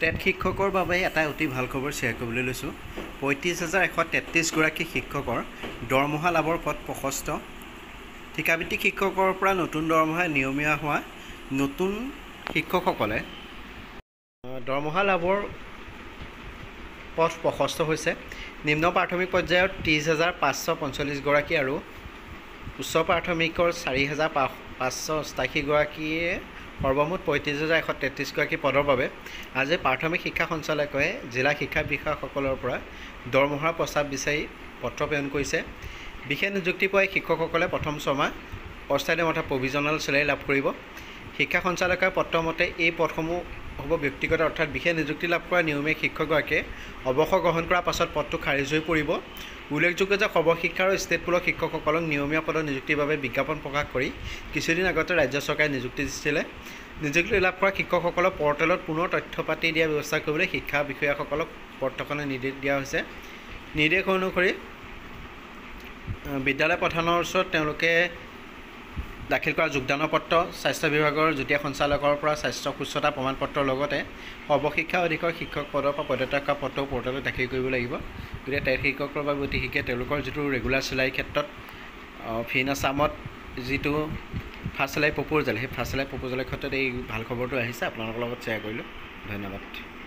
TET শিক্ষকৰ বাবে এটা অতি ভাল খবৰ শ্বেয়াৰ কৰিবলৈ লৈছোঁ পঁয়ত্ৰিছ হাজাৰ এশ তেত্ৰিছগৰাকী শিক্ষকৰ দৰমহা লাভৰ পথ প্ৰশস্ত ঠিকাভিত্তিক শিক্ষকৰ পৰা নতুন দৰমহা নিয়মীয়া হোৱা নতুন শিক্ষকসকলে দৰমহা লাভৰ পথ প্ৰশস্ত হৈছে নিম্ন প্ৰাথমিক পৰ্যায়ত ত্ৰিছ হাজাৰ পাঁচশ পঞ্চল্লিছগৰাকী আৰু উচ্চ প্ৰাথমিকৰ চাৰি হাজাৰ পাঁচ পাঁচশ অষ্টাশীগৰাকীয়ে সৰ্বমুঠ পঁয়ত্ৰিছ হাজাৰ এশ তেত্ৰিছগৰাকী পদৰ বাবে আজি প্ৰাথমিক শিক্ষা সঞ্চালকে জিলা শিক্ষা বিষয়াসকলৰ পৰা দৰমহাৰ প্ৰস্তাৱ বিচাৰি পত্ৰ প্ৰেৰণ কৰিছে বিশেষ নিযুক্তি পোৱা শিক্ষকসকলে প্ৰথম ছমাহ অস্থায়ী অৰ্থাৎ প্ৰভিজনেল চেলাৰী লাভ কৰিব শিক্ষা সঞ্চালকৰ পত্ৰমতে এই পদসমূহ হ'ব ব্যক্তিগত অৰ্থাৎ বিশেষ নিযুক্তি লাভ কৰা নিয়মীয়া শিক্ষকগৰাকীয়ে অৱসৰ গ্ৰহণ কৰাৰ পাছত পদটো খাৰিজ হৈ পৰিব উল্লেখযোগ্য যে সৰ্বশিক্ষা আৰু ষ্টেট পুলৰ শিক্ষকসকলক নিয়মীয়া পদৰ নিযুক্তিৰ বাবে বিজ্ঞাপন প্ৰকাশ কৰি কিছুদিন আগতে ৰাজ্য চৰকাৰে নিযুক্তি দিছিলে নিযুক্তি লাভ কৰা শিক্ষকসকলক পৰ্টেলত পুনৰ তথ্য পাতি দিয়াৰ ব্যৱস্থা কৰিবলৈ শিক্ষা বিষয়াসকলক পত্ৰখনে নিৰ্দেশ দিয়া হৈছে নিৰ্দেশ অনুসৰি বিদ্যালয় প্ৰধানৰ ওচৰত তেওঁলোকে দাখিল কৰা যোগদানৰ পত্ৰ স্বাস্থ্য বিভাগৰ যুটীয়া সঞ্চালকৰ পৰা স্বাস্থ্য সুস্থতা প্ৰমাণ পত্ৰৰ লগতে সৰ্বশিক্ষা অধিকাৰ শিক্ষক পদৰ পৰা পদত্যাগ পত্ৰও পৰ্টেলত দাখিল কৰিব লাগিব গতিকে টেট শিক্ষকৰ বাবে অতিশিকে তেওঁলোকৰ যিটো ৰেগুলাৰ চিলাইৰ ক্ষেত্ৰত ফিন আছামত যিটো ফাৰ্ষ্ট চিলাই প্ৰপ'জেল সেই ফাৰ্ষ্ট চিলাই প্ৰপ'জেলৰ ক্ষেত্ৰত এই ভাল খবৰটো আহিছে আপোনালোকৰ লগত শ্বেয়াৰ কৰিলোঁ ধন্যবাদ